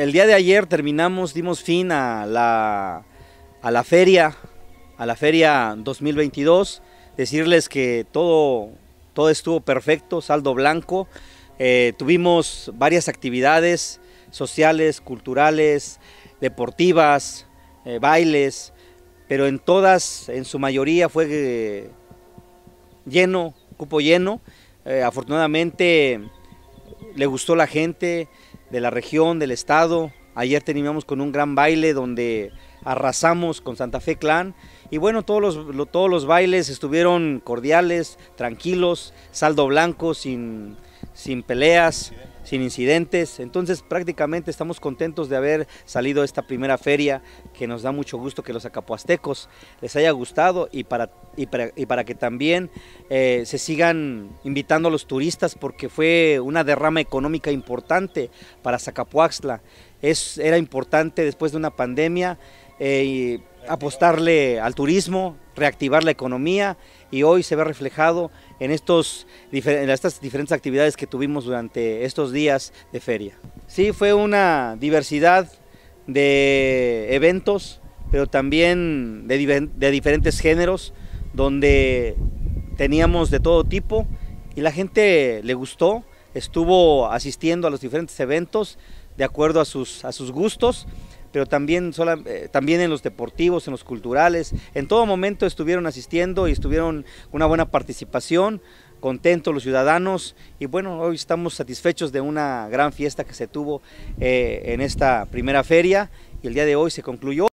el día de ayer terminamos, dimos fin a la, feria, a la feria 2022. Decirles que todo, todo estuvo perfecto, saldo blanco. Eh, tuvimos varias actividades sociales, culturales, deportivas, eh, bailes, pero en todas, en su mayoría fue eh, lleno, cupo lleno. afortunadamente le gustó la gente, de la región, del estado. Ayer terminamos con un gran baile donde arrasamos con Santa Fe Clan. Y bueno, todos los, todos los bailes estuvieron cordiales, tranquilos, saldo blanco, sin, sin peleas sin incidentes. Entonces prácticamente estamos contentos de haber salido esta primera feria que nos da mucho gusto que los acapuastecos les haya gustado y para, y para, que también eh, se sigan invitando a los turistas porque fue una derrama económica importante para Zacapuaxtla. Es, era importante después de una pandemia eh, ...y apostarle al turismo, reactivar la economía y hoy se ve reflejado en, estos, estas diferentes actividades que tuvimos durante estos días de feria. Sí, fue una diversidad de eventos, pero también de, diferentes géneros, donde teníamos de todo tipo y la gente le gustó, estuvo asistiendo a los diferentes eventos de acuerdo a sus, a sus gustos pero también, eh, también en los deportivos, en los culturales. En todo momento estuvieron asistiendo y estuvieron una buena participación, contentos los ciudadanos y bueno, hoy estamos satisfechos de una gran fiesta que se tuvo eh, en esta primera feria y el día de hoy se concluyó.